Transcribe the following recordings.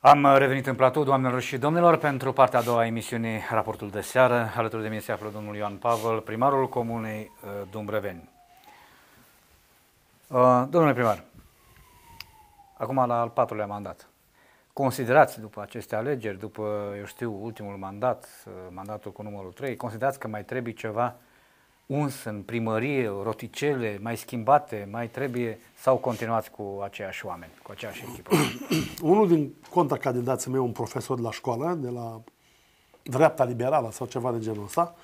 Am revenit în platou, doamnelor și domnilor, pentru partea a doua a emisiunii Raportul de seară. Alături de mine se află domnul Ioan Pavel, primarul comunei uh, Dumbrăveni. Uh, domnule primar, acum la al patrulea mandat, considerați după aceste alegeri, după, eu știu, ultimul mandat, uh, mandatul cu numărul 3, considerați că mai trebuie ceva uns în primărie, roticele mai schimbate, mai trebuie sau continuați cu aceiași oameni, cu aceeași echipă? Unul din contracandidații meu, un profesor de la școală, de la dreapta liberală sau ceva de genul ăsta,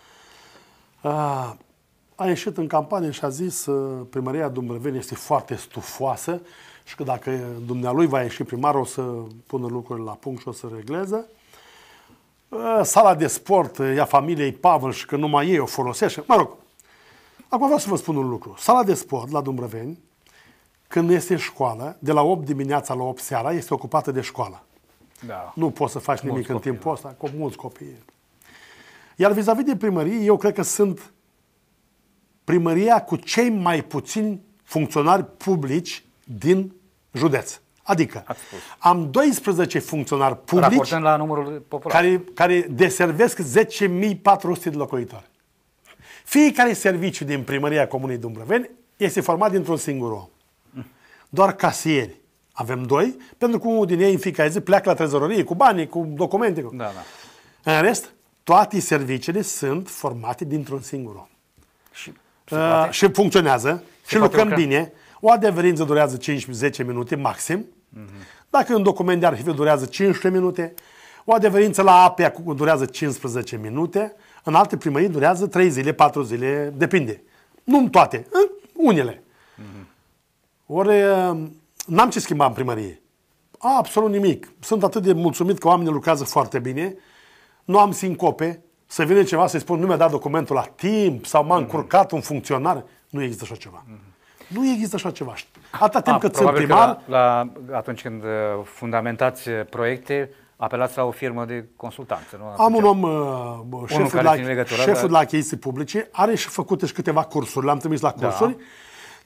a ieșit în campanie și a zis ă, primăria Dumbrăveni este foarte stufoasă și că dacă dumnealui va ieși primar o să pună lucrurile la punct și o să regleze ă, sala de sport ea familiei Pavel și că numai ei o folosește. Mă rog, Acum vreau să vă spun un lucru. Sala de sport la Dumbrăveni, când este școală, de la 8 dimineața la 8 seara, este ocupată de școală. Da. Nu poți să faci nimic în timpul da. ăsta, cu mulți copii. Iar vis-a-vis de primărie, eu cred că sunt primăria cu cei mai puțini funcționari publici din județ. Adică am 12 funcționari publici la numărul Care, care deservesc 10.400 de locuitori. Fiecare serviciu din primăria Comunei Dumbrăveni este format dintr-un singur om. Doar casieri. Avem doi, pentru că unul din ei în fiecare zi pleacă la trezorărie cu banii, cu documente. Cu... Da, da. În rest, toate serviciile sunt formate dintr-un singur om. Și, se uh, poate... uh, și funcționează, se și lucrăm lucra. bine. O adeverință durează 5-10 minute maxim. Uh-huh. Dacă un document de arhivă durează 15 minute, o adeverință la APEA durează 15 minute, în alte primării durează 3 zile, 4 zile, depinde. Nu în toate, în unele. Mm-hmm. Ori ehm, n-am ce schimba în primărie. A, absolut nimic. Sunt atât de mulțumit că oamenii lucrează foarte bine. Nu am sincope. Să vine ceva să-i spun, nu mi-a dat documentul la timp sau m-a mm-hmm. încurcat un funcționar. Nu există așa ceva. Mm-hmm. Nu există așa ceva. Atâta timp A, ah, cât sunt primar... Că la, la, atunci când uh, fundamentați uh, proiecte, Apelați la o firmă de consultanță, nu? Am un om, uh, șeful, la, șeful la achiziții publice, are și făcute și câteva cursuri, l-am trimis la da. cursuri. Da.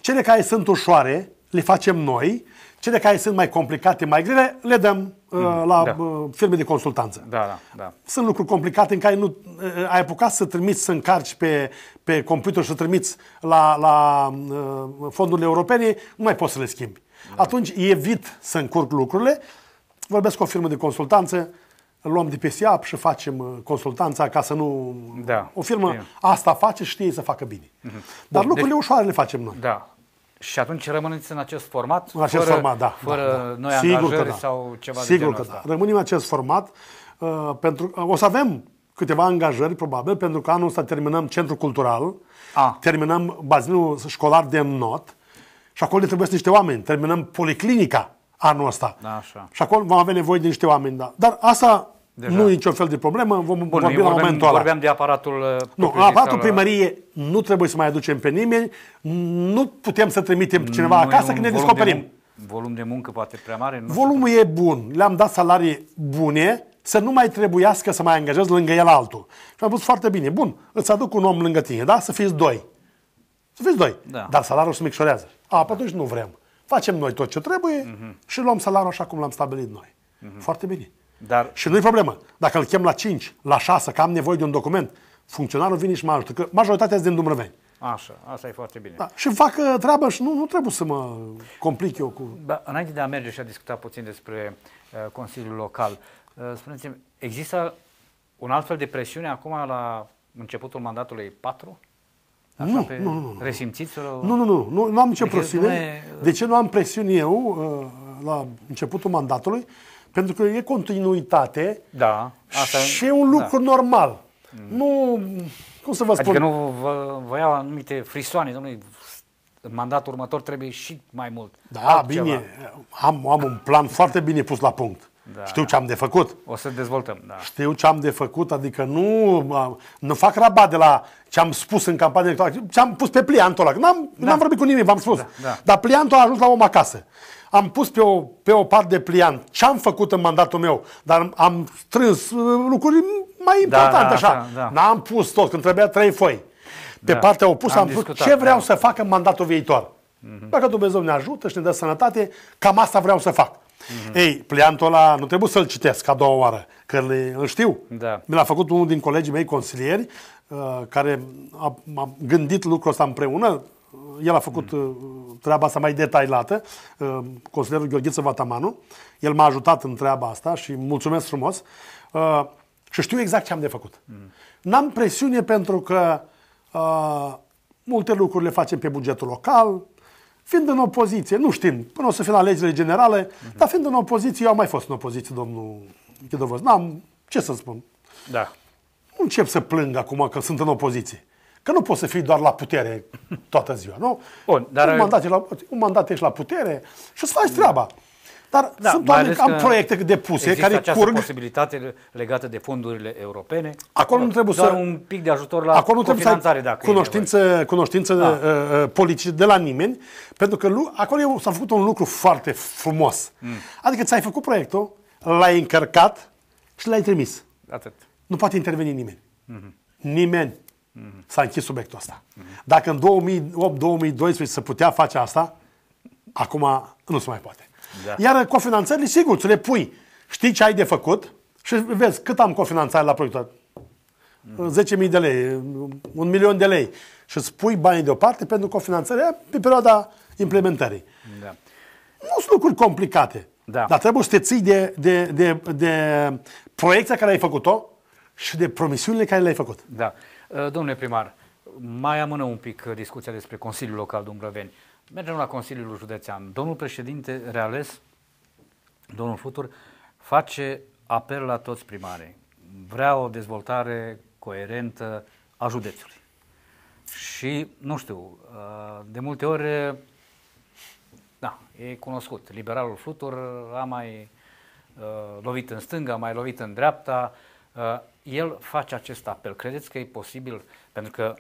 Cele care sunt ușoare, le facem noi. Cele care sunt mai complicate, mai grele, le dăm uh, mm, la da. uh, firme de consultanță. Da, da, da. Sunt lucruri complicate în care nu uh, ai apucat să trimiți, să încarci pe, pe computer și să trimiți la, la uh, fondurile europene, nu mai poți să le schimbi. Da. Atunci evit să încurc lucrurile vorbesc cu o firmă de consultanță, luăm de pe SIAP și facem uh, consultanța ca să nu... Da, o firmă bine. asta face și știe să facă bine. Mm-hmm. Dar Bun, lucrurile deci, ușoare le facem noi. Da. Și atunci rămâneți în acest format? În acest fără, format, da. Fără da, da. noi Sigur angajări că da. sau ceva Sigur de genul că ăsta. da. Rămânem în acest format. Uh, pentru, uh, o să avem câteva angajări, probabil, pentru că anul ăsta terminăm centru cultural, A. terminăm bazinul școlar de not și acolo trebuie să niște oameni. Terminăm policlinica anul ăsta. Da, așa. Și acolo vom avea nevoie de niște oameni, da. Dar asta Deja. nu e niciun fel de problemă, vom Bun, vorbi la momentul ăla. Vorbeam de aparatul uh, Nu, aparatul primărie nu trebuie să mai aducem pe nimeni, nu putem să trimitem pe cineva acasă când ne descoperim. volum de muncă poate prea mare? Nu Volumul e bun, le-am dat salarii bune, să nu mai trebuiască să mai angajez lângă el altul. Și am spus foarte bine, bun, îți aduc un om lângă tine, da? Să fiți doi. Să fiți doi. Da. Dar salariul se micșorează. A, da. atunci nu vrem facem noi tot ce trebuie uh-huh. și luăm salariul așa cum l-am stabilit noi. Uh-huh. Foarte bine. Dar... Și nu-i problemă. Dacă îl chem la 5, la 6, că am nevoie de un document, funcționarul vine și mă ajută, că majoritatea sunt din Dumbrăveni. Așa, asta e foarte bine. Da. Și fac treaba și nu, nu trebuie să mă complic eu cu... Da, înainte de a merge și a discuta puțin despre uh, Consiliul Local, uh, spuneți-mi, există un alt fel de presiune acum la începutul mandatului 4? Așa nu, pe nu, nu, nu. Resimțiți-o? Nu, nu, nu. Nu, nu am nicio de presiune. Uh, ne... De ce nu am presiune eu uh, la începutul mandatului? Pentru că e continuitate da, asta, și e un da. lucru da. normal. Mm. Nu, cum să vă adică spun? Adică nu vă, vă iau anumite frisoane, domnule, în mandatul următor trebuie și mai mult. Da, altceva. bine, am, am un plan foarte bine pus la punct. Da. Știu ce am de făcut. O să dezvoltăm, da. Știu ce am de făcut, adică nu, nu fac rabat de la ce am spus în campanie electorală, ce am pus pe pliantul ăla. N-am, da. n-am vorbit cu nimeni, v-am spus. Da, da. Dar pliantul a ajuns la om acasă. Am pus pe o, pe o parte de pliant ce am făcut în mandatul meu, dar am strâns uh, lucruri mai da, importante da, da, așa. Da, da. N-am pus tot, când trebuia trei foi. Pe da. partea opusă am, am discutat, pus ce da. vreau da. să fac în mandatul viitor. Mm-hmm. Dacă Dumnezeu ne ajută și ne dă sănătate, cam asta vreau să fac. Uh-huh. Ei, pliantul ăla nu trebuie să-l citesc a doua oară, că le, îl știu. Da. Mi l-a făcut unul din colegii mei consilieri, uh, care a, a gândit lucrul ăsta împreună. El a făcut uh-huh. treaba asta mai detaliată, uh, consilierul Gheorghiță Vatamanu. El m-a ajutat în treaba asta și mulțumesc frumos. Uh, și știu exact ce am de făcut. Uh-huh. N-am presiune pentru că uh, multe lucruri le facem pe bugetul local, fiind în opoziție, nu știm, până o să fie la legile generale, uh-huh. dar fiind în opoziție, eu am mai fost în opoziție, domnul Chidovăz. N-am ce să spun. Da. Nu încep să plâng acum că sunt în opoziție. Că nu poți să fii doar la putere toată ziua, nu? Bun, dar... Un mandat, la, un mandat ești la putere și îți faci treaba. Dar da, sunt oameni că am proiecte depuse care această curg. posibilitate legată de fondurile europene. Acolo nu trebuie doar să un pic de ajutor la acolo trebuie să ai dacă cunoștință, cunoștință da. Uh, uh politică de la nimeni, pentru că acolo s-a făcut un lucru foarte frumos. Mm. Adică ți-ai făcut proiectul, l-ai încărcat și l-ai trimis. Atât. Nu poate interveni nimeni. Mm-hmm. Nimeni. Mm-hmm. S-a închis subiectul ăsta. Mm-hmm. Dacă în 2008-2012 se putea face asta, acum nu se mai poate. Da. Iar cofinanțările, sigur, ți le pui. Știi ce ai de făcut și vezi cât am cofinanțat la proiectul. Mm-hmm. 10.000 de lei, un milion de lei. Și îți pui banii deoparte pentru cofinanțare pe perioada implementării. Da. Nu sunt lucruri complicate. Da. Dar trebuie să te ții de, de, de, de proiecția care ai făcut-o și de promisiunile care le-ai făcut. Da. Domnule primar, mai amână un pic uh, discuția despre Consiliul Local Dumbrăveni. Mergem la Consiliul Județean. Domnul președinte reales, domnul Futur, face apel la toți primarii. Vrea o dezvoltare coerentă a județului. Și, nu știu, uh, de multe ori, uh, da, e cunoscut. Liberalul Flutur a mai uh, lovit în stânga, a mai lovit în dreapta. El face acest apel. Credeți că e posibil? Pentru că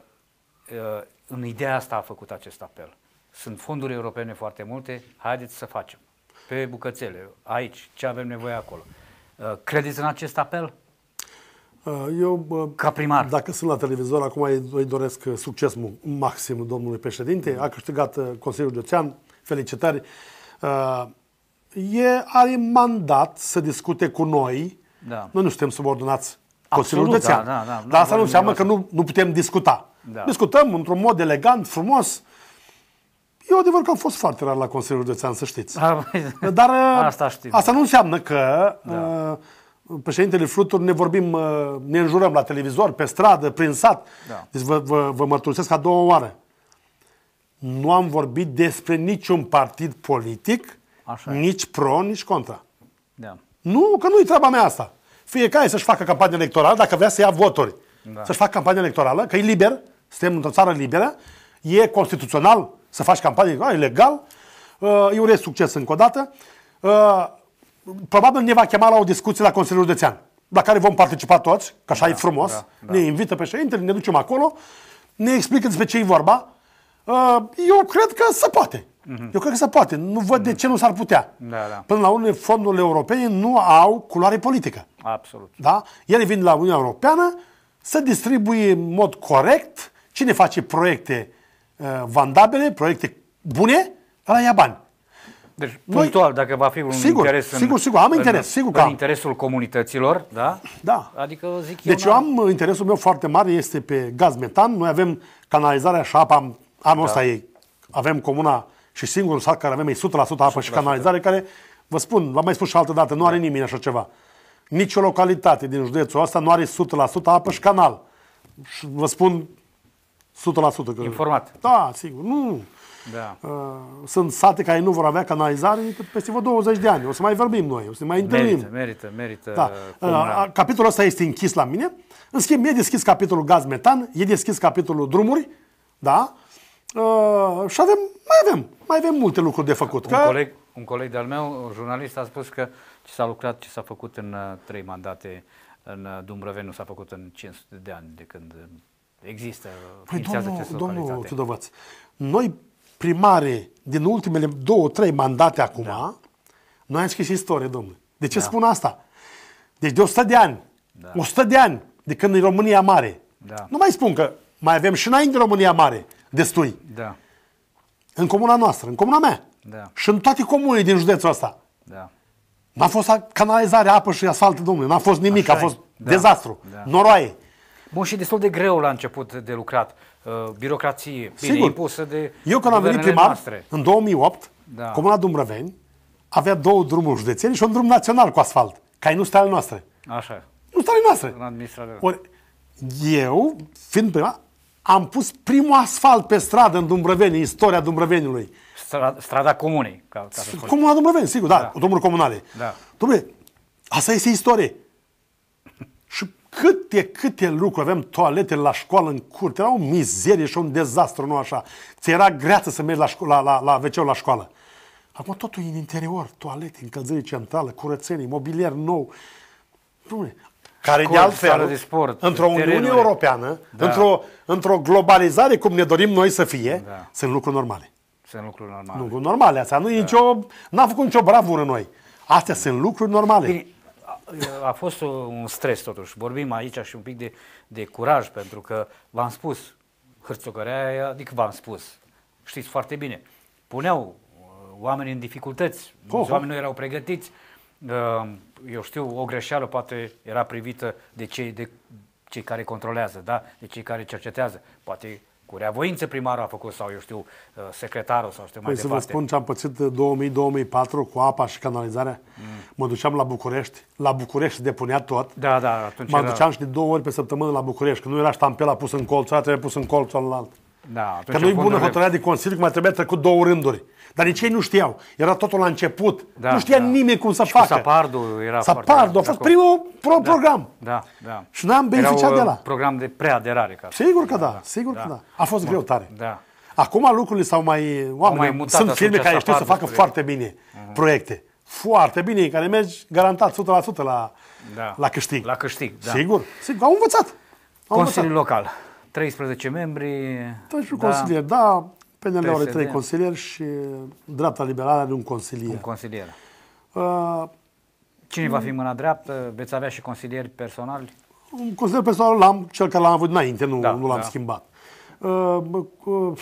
în ideea asta a făcut acest apel sunt fonduri europene foarte multe, haideți să facem. Pe bucățele, aici, ce avem nevoie acolo. Uh, credeți în acest apel? Uh, eu, uh, ca primar. Dacă sunt la televizor, acum îi doresc succes maxim domnului președinte. A câștigat Consiliul Județean. Felicitări. E, are mandat să discute cu noi. Da. Noi nu suntem subordonați Consiliul Absolut, Județean. Da, da, da, Dar asta nu înseamnă că nu, nu putem discuta. Da. Discutăm într-un mod elegant, frumos, E adevăr că am fost foarte rar la Consiliul Județean, să știți. Ah, păi, Dar uh, asta, știm. asta nu înseamnă că da. Uh, președintele Flutur ne vorbim, uh, ne înjurăm la televizor, pe stradă, prin sat. Da. Deci vă, vă, vă mărturisesc a doua oară. Nu am vorbit despre niciun partid politic, Așa e. nici pro, nici contra. Da. Nu, că nu-i treaba mea asta. Fiecare să-și facă campanie electorală, dacă vrea să ia voturi. Da. Să-și facă campanie electorală, că e liber, suntem într-o țară liberă, e constituțional să faci campanie electorală, e legal. Eu urez succes încă o dată. Probabil ne va chema la o discuție la Consiliul Județean, la care vom participa toți, că așa da, e frumos. Da, da. Ne invită președintele, ne ducem acolo, ne explică despre ce e vorba. Eu cred că se poate. Mm-hmm. Eu cred că se poate. Nu văd mm-hmm. de mhm. ce nu s-ar putea. Da, da. Până la urmă, fondurile europene nu au culoare politică. Absolut. Da? Ele vin la Uniunea Europeană să distribuie în mod corect cine face proiecte Uh, vandabile, proiecte bune, ăla ia bani. Deci, Noi, dacă va fi un sigur, interes sigur, în, sigur, sigur, am interes, în, sigur că în interesul comunităților, da? Da. Adică zic Deci eu am, uh, interesul meu foarte mare este pe gaz metan. Noi avem canalizarea și apa, anul da. ăsta ei, avem comuna și singurul sat care avem e 100% apă 100%. și canalizare, care, vă spun, v-am mai spus și altă dată, nu are da. nimeni așa ceva. Nici o localitate din județul ăsta nu are 100% apă și canal. Și vă spun 100% că... Informat. Da, sigur. Nu. Da. Uh, sunt sate care nu vor avea canalizare decât peste vă 20 de ani. O să mai vorbim noi, o să ne mai întâlnim. Merită, merită, merită. Da. Uh, capitolul ăsta este închis la mine. În schimb, e deschis capitolul gaz-metan, e deschis capitolul drumuri, da? Uh, și avem, mai avem, mai avem multe lucruri de făcut. Un, că... coleg, un coleg de-al meu, un jurnalist, a spus că ce s-a lucrat, ce s-a făcut în trei mandate în Dumbrăveni nu s-a făcut în 500 de ani de când Există, păi domnul, domnul Ciudovăț, noi primare din ultimele două, trei mandate acum, da. noi am scris istorie, domnule. De ce da. spun asta? Deci de 100 de ani, da. 100 de ani de când e România mare. Da. Nu mai spun că mai avem și înainte România mare, destui. Da. În comuna noastră, în comuna mea. Da. Și în toate comunele din județul ăsta. Da. N-a fost canalizare, apă și asfalt, domnule. N-a fost nimic, Așa a fost ai. Da. dezastru, da. noroaie. Bun, și destul de greu la început de lucrat. Uh, birocrație, bine Sigur. impusă de Eu când am venit primar, noastre. în 2008, da. Comuna Dumbrăveni avea două drumuri județene și un drum național cu asfalt, care nu stau ale noastre. Așa. Nu stau ale noastre. În administrare. Ori, eu, fiind primar, am pus primul asfalt pe stradă în Dumbrăveni, istoria Dumbrăveniului. Strada, strada comunei. Ca, ca Comuna Dumbrăveni, sigur, da, da. drumuri comunale. Da. Dumnezeu, asta este istorie câte, câte lucruri avem toalete la școală, în curte, era o mizerie și un dezastru, nu așa. Ți era greață să mergi la, șco- la, la, la wc la școală. Acum totul e în interior, toalete, încălzire centrală, curățenie, mobilier nou. Dumne, care de altfel, de sport, într-o Uniune Europeană, da. într-o, într-o globalizare cum ne dorim noi să fie, da. sunt lucruri normale. Sunt lucruri normale. Lucruri normale, asta nu da. e nicio, n-a făcut nicio bravură noi. Astea da. sunt lucruri normale. Bine, a fost un stres totuși. Vorbim aici și un pic de, de curaj, pentru că v-am spus, hârțocărea aia, adică v-am spus, știți foarte bine, puneau uh, oamenii în dificultăți, oh, oamenii nu erau pregătiți, uh, eu știu, o greșeală poate era privită de cei, de cei care controlează, da? de cei care cercetează. Poate cu reavoință primarul a făcut sau, eu știu, uh, secretarul sau știu mai păi departe. să vă spun ce am pățit 2000-2004 cu apa și canalizarea. Mm mă duceam la București, la București se depunea tot. Da, da, atunci Mă era... duceam și de două ori pe săptămână la București, că nu era ștampela pus în colț, a trebuit pus în colț alt. Da, că nu-i bună hotărârea de Consiliu, că mai trebuia trecut două rânduri. Dar nici ei nu știau. Era totul la început. Da, nu știa da. nimeni cum să și facă. Sapardu era foarte... a fost da, primul pro da, program. Da, da. Și n-am beneficiat de la. program de preaderare. Ca sigur că da, da, da sigur da. că da. A fost da. greu tare. Da. Acum lucrurile s-au mai... Oamenii, mai mutat sunt firme care știu să facă proiect. foarte bine uh-huh. proiecte foarte bine, în care mergi garantat 100% la, da. la câștig. La câștig, da. Sigur, sigur, au învățat. Au Consiliul învățat. local, 13 membri. 13 da. consilieri, da, PNL are 3 consilieri și dreapta liberală are un consilier. Un consilier. Uh, Cine va fi mâna dreaptă? Veți avea și consilieri personali? Un consilier personal l-am, cel care l-am avut înainte, nu, da, nu l-am da. schimbat. Uh, uh,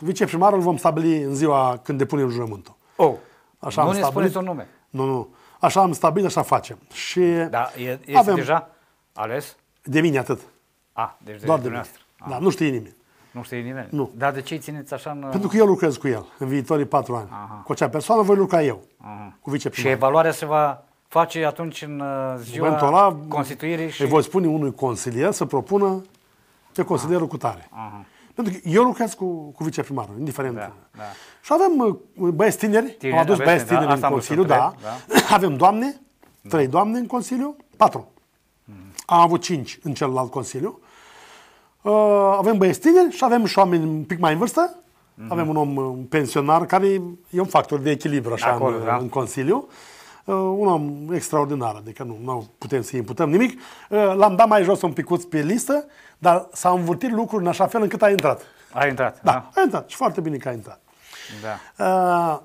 viceprimarul vom stabili în ziua când depunem jurământul. Oh. Așa nu am ne stabilit. spuneți un nume. Nu, nu. Așa am stabilit, așa facem. Și da, e, este avem... deja ales? De mine atât. A, ah, deci de Doar de mine. Ah. Da, nu știe nimeni. Nu știe nimeni? Nu. Dar de ce țineți așa în... Pentru că eu lucrez cu el în viitorii patru ani. Aha. Cu acea persoană voi lucra eu. Aha. Cu viceprimar. Și evaluarea se va face atunci în uh, ziua Momentul ăla, constituirii și... Îi voi spune unui consilier să propună pe consilierul cu tare. Aha. Pentru că eu lucrez cu, cu viceprimarul, indiferent. Da, da. Și avem uh, băieți tineri, tineri am adus băieți tineri da, în Consiliu, da. da. Avem doamne, da. trei doamne în Consiliu, patru. Mm. Am avut cinci în celălalt Consiliu. Uh, avem băieți tineri și avem și oameni un pic mai în vârstă. Mm-hmm. Avem un om un uh, pensionar care e un factor de echilibru așa Acolo, în, da. în Consiliu. Uh, Uh, om extraordinar, adică nu, nu putem să imputăm nimic. Uh, l-am dat mai jos un picuț pe listă, dar s-au învârtit lucruri în așa fel încât a intrat. A intrat. Da, a, a intrat și foarte bine că a intrat. Da. Uh,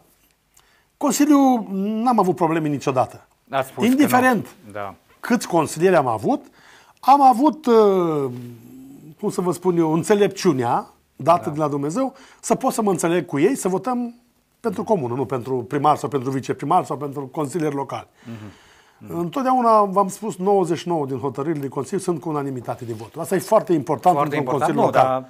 Consiliul n-am avut probleme niciodată. Ați spus Indiferent da. câți consilieri am avut, am avut, cum să vă spun eu, înțelepciunea dată da. de la Dumnezeu, să pot să mă înțeleg cu ei, să votăm pentru comună, nu pentru primar sau pentru viceprimar sau pentru consilier local. Uh-huh. Întotdeauna v-am spus 99 din hotărârile de Consiliu sunt cu unanimitate de vot. Asta e foarte important foarte pentru important, un Consiliu nu, local. Da,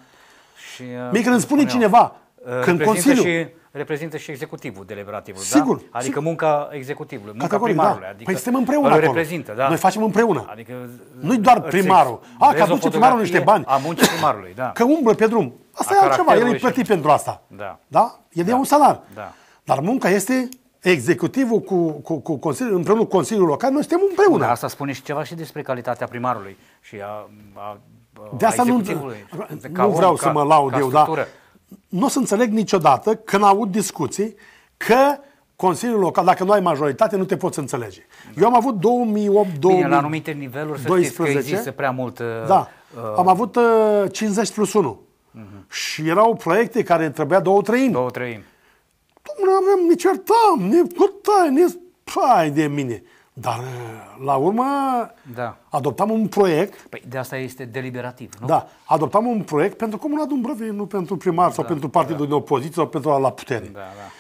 și, uh, Mie când îmi spune cineva, eu, uh, când consiliu... Și, reprezintă și executivul deliberativul, da? sigur, da? Adică sigur. munca executivului, munca Categorii, da. primarului. Da. Adică păi suntem împreună acolo. reprezintă, da? Noi facem împreună. Adică, nu-i doar primarul. A, că aduce primarul niște bani. A muncii primarului, da. Că umblă pe drum. Asta e altceva, el e plăti și... pentru asta. Da. da? El da. e un salar. Da. Dar munca este executivul cu, cu, cu consiliul, împreună cu Consiliul Local, noi suntem împreună. Da, asta spune și ceva și despre calitatea primarului și a, a, a De asta nu, ca nu vreau ca, să mă laud eu, dar nu o să înțeleg niciodată când aud discuții că Consiliul Local, dacă nu ai majoritate, nu te poți înțelege. Da. Eu am avut 2008 Bine, la anumite niveluri 2012, să știți că există prea mult... Da. Uh, da, am avut uh, 50 plus 1. Uh-huh. Și erau proiecte care trebuia două treimi. Două treimi. Nu aveam, ne certam, ne cutai, ne spai de mine. Dar uh, la urmă da. adoptam un proiect. Păi de asta este deliberativ, nu? Da. Adoptam un proiect pentru Comuna Dumbrăvei, nu pentru primar da, sau pentru partidul da. de opoziție sau pentru la putere. Da, da.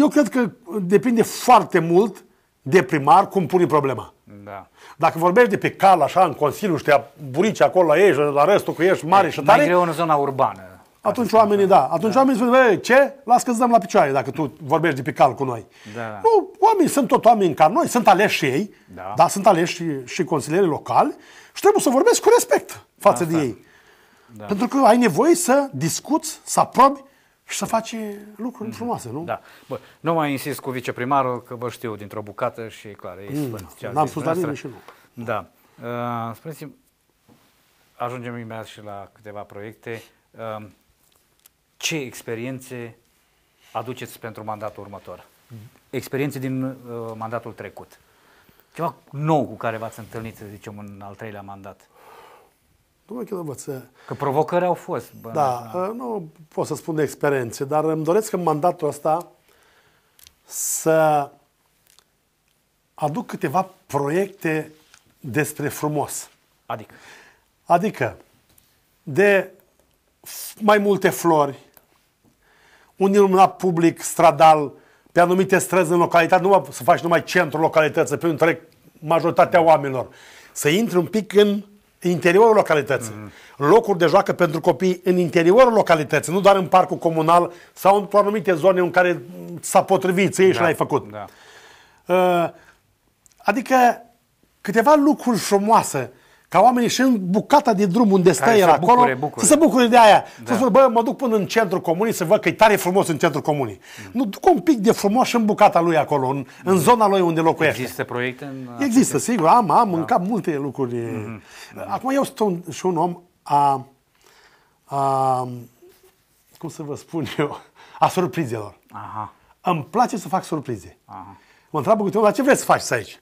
Eu cred că depinde foarte mult de primar cum pune problema. Da. Dacă vorbești de pe cal, așa, în Consiliu, știa burici acolo la ei, la restul cu ești mare și tare... Mai greu în zona urbană. Atunci oamenii, da. Atunci da. oamenii spun, ce? Las că dăm la picioare dacă tu vorbești de pe cal cu noi. Da. Nu, oamenii sunt tot oameni ca noi, sunt aleși și ei, da. da sunt aleși și, și consilierii locali și trebuie să vorbesc cu respect față da, Asta. de ei. Da. Pentru că ai nevoie să discuți, să aprobi și să face lucruri mm-hmm. frumoase, nu? Da. Bă, nu mai insist cu viceprimarul, că vă știu dintr-o bucată și e clar, e mm, ce N-am spus la nimeni și nu. Da. Uh, spuneți ajungem imediat și la câteva proiecte. Uh, ce experiențe aduceți pentru mandatul următor? Experiențe din uh, mandatul trecut. Ceva nou cu care v-ați întâlnit, să zicem, în al treilea mandat. Chilă Chinovăță... Că provocări au fost. Bă, da, da, nu pot să spun de experiențe, dar îmi doresc în mandatul ăsta să aduc câteva proiecte despre frumos. Adică? Adică, de mai multe flori, un iluminat public stradal pe anumite străzi în localitate, nu să faci numai centrul localității, pe întreg majoritatea oamenilor. Să intri un pic în interiorul localității. Mm-hmm. Locuri de joacă pentru copii în interiorul localității, nu doar în parcul comunal sau într-o anumite zone în care s-a potrivit, ție da. și l-ai făcut. Da. Uh, adică câteva lucruri frumoase uh, ca oamenii și în bucata de drum unde stă el acolo, bucure, bucure. să se bucure de aia. Da. Să spun, bă, mă duc până în centrul comunii să văd că e tare frumos în centrul comunii. Mm. Nu, duc un pic de frumos în bucata lui acolo, în, mm. în zona lui unde locuiește. Există proiecte? În Există, sigur, am, am da. în cap multe lucruri. Mm. Acum eu sunt un, și un om a, a, cum să vă spun eu, a surprizelor. Aha. Îmi place să fac surprize. Aha. Mă întreabă cu tine, dar ce vrei să faci aici?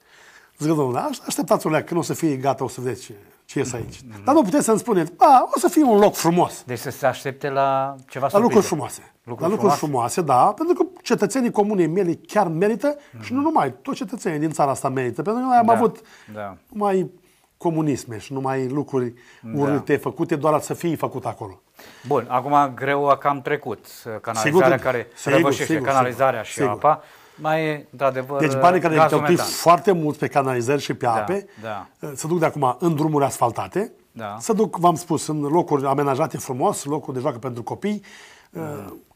Zic, domnule, așteptați o leacă, când o să fie gata, o să vedeți ce, ce ies aici. Mm-hmm. Dar nu puteți să-mi spuneți, a, o să fie un loc frumos. Deci să se aștepte la ceva La lucruri frumoase. Lucruri la lucruri frumoase? frumoase, da, pentru că cetățenii comunei mele chiar merită mm-hmm. și nu mm. numai, toți cetățenii din țara asta merită, pentru că noi am da, avut da. mai comunisme și numai lucruri da. urâte făcute doar să fie făcut acolo. Bun, acum greu a cam trecut canalizarea sigur, care sigur, sigur, canalizarea sigur, și sigur. apa mai e, într adevăr Deci banii care au cheltuit foarte mult pe canalizări și pe da, ape, da, da. se duc de acum în drumuri asfaltate, da. se duc, v-am spus, în locuri amenajate frumos, locuri de joacă pentru copii, da.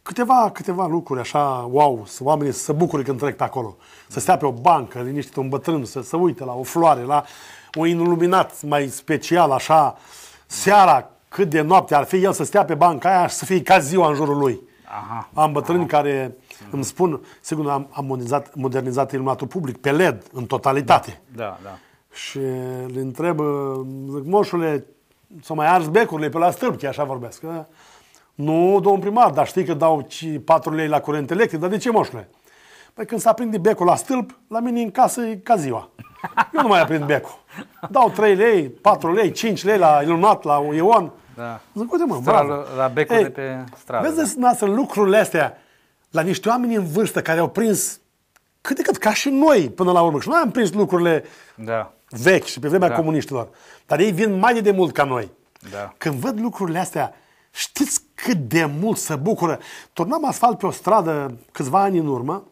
câteva, câteva lucruri așa, wow, să oamenii să se bucure când trec pe acolo. Să stea pe o bancă, liniștit, un bătrân, să se uite la o floare, la o iluminat mai special, așa, seara, cât de noapte ar fi el să stea pe banca aia și să fie ca ziua în jurul lui. Aha. Am bătrâni Aha. care îmi spun, sigur, am, am modernizat, modernizat iluminatul public pe LED în totalitate. Da, da. da. Și le întreb, zic, moșule, s-au mai ars becurile pe la chiar așa vorbesc. Nu, domn primar, dar știi că dau 4 lei la curent electric, dar de ce, moșule? Păi când s-a prinde becul la stâlp, la mine în casă e ca ziua. Eu nu mai aprind becul. Dau 3 lei, 4 lei, 5 lei la iluminat, la Ion. Da. Zic, uite mă, Stral, bravo. La becul Ei, de pe stradă. Vezi, da. noastră, lucrurile astea, la niște oameni în vârstă care au prins cât de cât ca și noi până la urmă. Și noi am prins lucrurile da. vechi și pe vremea da. comuniștilor. Dar ei vin mai de mult ca noi. Da. Când văd lucrurile astea, știți cât de mult se bucură. Turnam asfalt pe o stradă câțiva ani în urmă,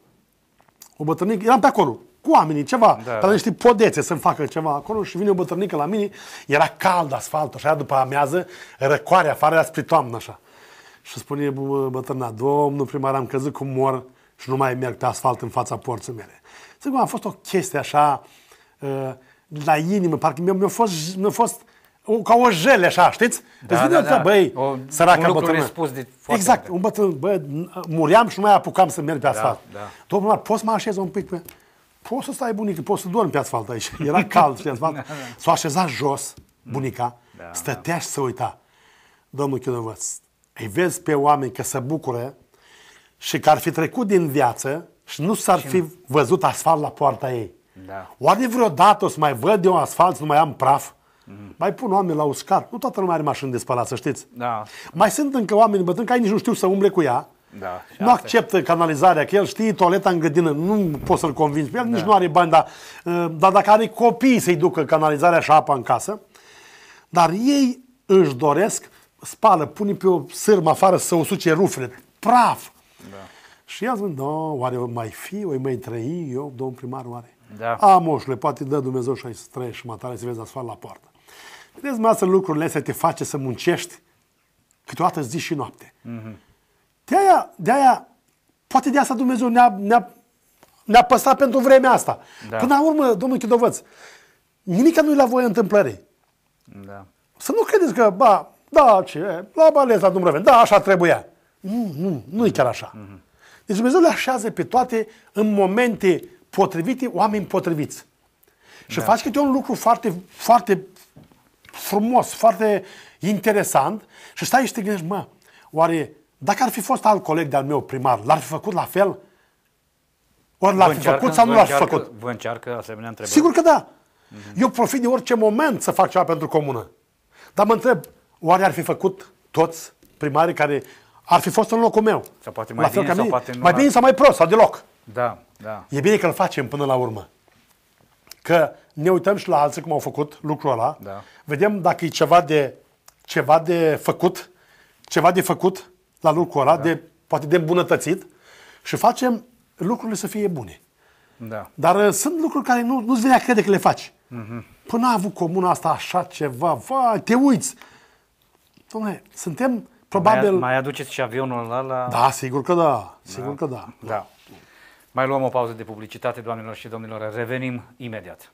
o bătrânică, eram pe acolo, cu oamenii, ceva. Da, dar niște podețe să-mi facă ceva acolo și vine o bătrânică la mine, era cald asfaltul, așa, după amiază, răcoare afară, era spre toamnă, așa. Și spune bătrâna, domnul primar, am căzut cu mor și nu mai merg pe asfalt în fața porții mele. Zic, a fost o chestie așa, ă, la inimă, parcă mi-a, fost, mi-a fost o, ca o jele așa, știți? Da, deci da, da. băi, o, săraca bătrână. spus de exact, un bătrân, băi, muream și nu mai apucam să merg pe da, asfalt. Da, da. Domnul, poți să mă așez un pic? Pe poți să stai bunică, poți să dormi pe asfalt aici. Era cald pe asfalt. Da, da. S-a așezat jos bunica, da, stătea da. și se uita. Domnul Chinovăț, îi vezi pe oameni că se bucură și că ar fi trecut din viață și nu s-ar și... fi văzut asfalt la poarta ei. Da. Oare vreodată o să mai văd eu asfalt să nu mai am praf? Mm. Mai pun oameni la uscat. Nu toată lumea are mașini de spălat, să știți. Da. Mai sunt încă oameni bătrâni care nici nu știu să umble cu ea da, nu acceptă canalizarea, că el știe toaleta în grădină, nu poți să-l convingi pe el, da. nici nu are bani, dar, uh, dar dacă are copii să-i ducă canalizarea și apa în casă, dar ei își doresc, spală, pune pe o sârmă afară să o suce rufele, praf. Da. Și el zice, no, oare mai fi, o mai trăi eu, domn primar, oare? Da. A, moșule, poate dă Dumnezeu și ai să trăiești și matare, să vezi asfalt la poartă. Vedeți, mă, lucrurile astea te face să muncești câteodată zi și noapte. Mm-hmm de-aia, de-aia poate de asta Dumnezeu ne-a, ne-a, ne-a păstrat pentru vremea asta. Da. Până la urmă, domnul Chidovăț, nimic nu-i la voie întâmplării. Da. Să nu credeți că, ba, da, ce, la balez la Dumnezeu, da, așa trebuia. Nu, nu, nu e chiar așa. Mm-hmm. Deci Dumnezeu le așează pe toate în momente potrivite, oameni potriviți. Și da. faci câte un lucru foarte, foarte frumos, foarte interesant și stai și te gândești, mă, oare dacă ar fi fost alt coleg de-al meu primar, l-ar fi făcut la fel? Ori l-ar fi încearcă, făcut sau nu l-ar fi făcut? Vă încearcă asemenea întrebări? Sigur că da. Mm-hmm. Eu profit de orice moment să fac ceva pentru comună. Dar mă întreb, oare ar fi făcut toți primarii care ar fi fost în locul meu? Sau poate mai la fel bine, ca sau mine. poate nu mai bine sau mai prost sau deloc. Da, da. E bine că îl facem până la urmă. Că ne uităm și la alții cum au făcut lucrul ăla. Da. Vedem dacă e ceva de, ceva de făcut, ceva de făcut la lucrul ăla, da. de, poate de îmbunătățit și facem lucrurile să fie bune. Da. Dar uh, sunt lucruri care nu, nu-ți venea crede că le faci. Uh-huh. Până a avut comuna asta așa ceva, va, te uiți. Dom'le, suntem probabil... Mai, mai aduceți și avionul ăla la... Da, sigur că da, sigur da. că da. da. da. Mai luăm o pauză de publicitate, doamnelor și domnilor, revenim imediat.